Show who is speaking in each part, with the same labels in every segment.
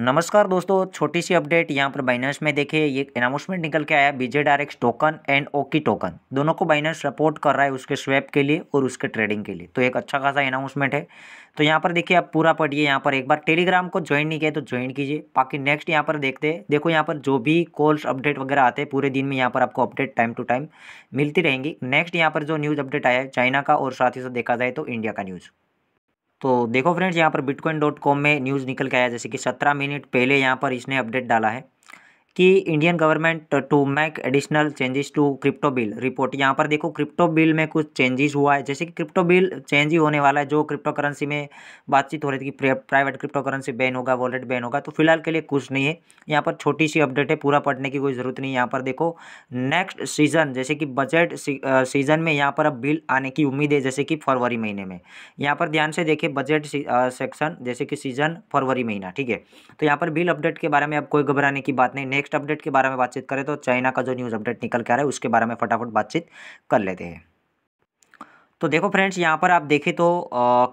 Speaker 1: नमस्कार दोस्तों छोटी सी अपडेट यहाँ पर बाइनेंस में देखिए ये अनाउंसमेंट निकल के आया बीजे डायरेक्ट टोकन एंड ओकी टोकन दोनों को बाइनेंस सपोर्ट कर रहा है उसके स्वैप के लिए और उसके ट्रेडिंग के लिए तो एक अच्छा खासा अनाउंसमेंट है तो यहाँ पर देखिए आप पूरा पढ़िए यहाँ पर एक बार टेलीग्राम को ज्वाइन नहीं किया तो ज्वाइन कीजिए बाकी नेक्स्ट यहाँ पर देखते हैं देखो यहाँ पर जो भी कॉल्स अपडेट वगैरह आते हैं पूरे दिन में यहाँ पर आपको अपडेट टाइम टू टाइम मिलती रहेंगी नेक्स्ट यहाँ पर जो न्यूज़ अपडेट आया है चाइना का और साथ ही साथ देखा जाए तो इंडिया का न्यूज़ तो देखो फ्रेंड्स यहाँ पर बिटकॉइन डॉट कॉम में न्यूज़ निकल के आया जैसे कि सत्रह मिनट पहले यहाँ पर इसने अपडेट डाला है कि Indian government to make additional changes to crypto bill report यहाँ पर देखो क्रिप्टो बिल में कुछ चेंजेस हुआ है जैसे कि क्रिप्टो बिल चेंज ही होने वाला है जो क्रिप्टो करेंसी में बातचीत हो रही थी कि प्राइवेट क्रिप्टो करेंसी बैन होगा वॉलेट बैन होगा तो फिलहाल के लिए कुछ नहीं है यहाँ पर छोटी सी अपडेट है पूरा पढ़ने की कोई ज़रूरत नहीं है यहाँ पर देखो नेक्स्ट सीजन जैसे कि बजट सीजन में यहाँ पर अब बिल आने की उम्मीद है जैसे कि फरवरी महीने में यहाँ पर ध्यान से देखिए बजट सेक्शन जैसे कि सीजन फरवरी महीना ठीक है तो यहाँ पर बिल अपडेट के बारे में अब कोई घबराने की बात नहीं नेक्स्ट नेक्स्ट अपडेट के बारे में बातचीत करें तो चाइना का जो न्यूज़ अपडेट निकल के आ रहा है उसके बारे में फटाफट बातचीत कर लेते हैं तो देखो फ्रेंड्स यहाँ पर आप देखें तो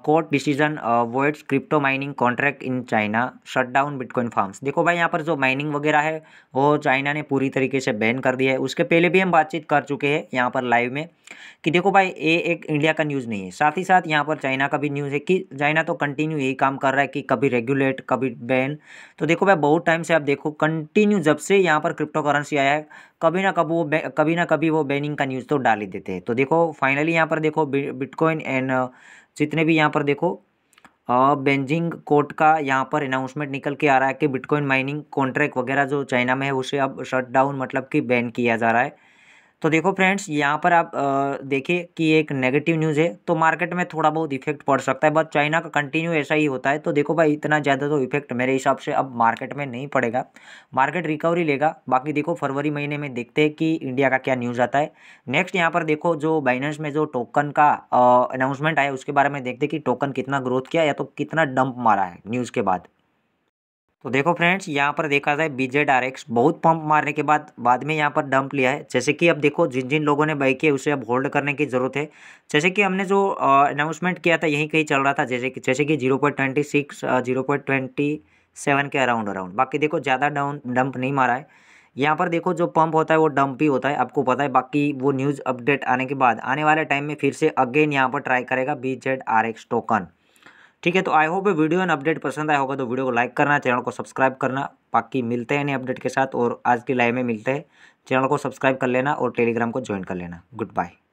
Speaker 1: court decision words crypto mining contract in China shut down Bitcoin farms देखो भाई यहाँ पर जो माइनिंग वगैरह है वो चाइना ने पूरी तरीके से बैन कर दिया है उसके पहले भी हम बातचीत कर चुके हैं यहाँ पर लाइव में कि देखो भाई ये एक इंडिया का न्यूज़ नहीं है साथ ही साथ यहाँ पर चाइना का भी न्यूज़ है कि चाइना तो कंटिन्यू यही काम कर रहा है कि कभी रेगुलेट कभी बैन तो देखो भाई बहुत टाइम से आप देखो कंटिन्यू जब से यहाँ पर क्रिप्टो करेंसी आया है कभी ना कभी वो कभी ना कभी वो बैनिंग का न्यूज़ तो डाल ही देते हैं तो देखो फाइनली यहाँ पर देखो बिटकॉइन एंड uh, जितने भी यहाँ पर देखो बेंजिंग uh, कोर्ट का यहाँ पर अनाउंसमेंट निकल के आ रहा है कि बिटकॉइन माइनिंग कॉन्ट्रैक्ट वगैरह जो चाइना में है उसे अब शट डाउन मतलब कि बैन किया जा रहा है तो देखो फ्रेंड्स यहाँ पर आप देखिए कि एक नेगेटिव न्यूज़ है तो मार्केट में थोड़ा बहुत इफेक्ट पड़ सकता है बट चाइना का कंटिन्यू ऐसा ही होता है तो देखो भाई इतना ज़्यादा तो इफेक्ट मेरे हिसाब से अब मार्केट में नहीं पड़ेगा मार्केट रिकवरी लेगा बाकी देखो फरवरी महीने में देखते हैं कि इंडिया का क्या न्यूज़ आता है नेक्स्ट यहाँ पर देखो जो बाइनेंस में जो टोकन का अनाउंसमेंट आया उसके बारे में देखते कि टोकन कितना ग्रोथ किया या तो कितना डंप मारा है न्यूज़ के बाद तो देखो फ्रेंड्स यहाँ पर देखा जाए बी जेड आर एक्स बहुत पंप मारने के बाद बाद में यहाँ पर डंप लिया है जैसे कि अब देखो जिन जिन लोगों ने बाइक है उसे अब होल्ड करने की ज़रूरत है जैसे कि हमने जो अनाउंसमेंट किया था यहीं कहीं चल रहा था जैसे कि जैसे कि zero point twenty six zero point twenty seven के अराउंड अराउंड बाकी देखो ज़्यादा डाउन डंप नहीं मारा है यहाँ पर देखो जो पंप होता है वो डंप ही होता है आपको पता है बाकी वो न्यूज़ अपडेट आने के बाद आने वाले टाइम में फिर से अगेन यहाँ पर ट्राई करेगा B Z R X token ठीक है तो I hope video and update पसंद आया होगा तो वीडियो को लाइक करना चैनल को सब्सक्राइब करना बाकी मिलते हैं नए अपडेट के साथ और आज की लाइव में मिलते हैं चैनल को सब्सक्राइब कर लेना और टेलीग्राम को ज्वाइन कर लेना गुड बाय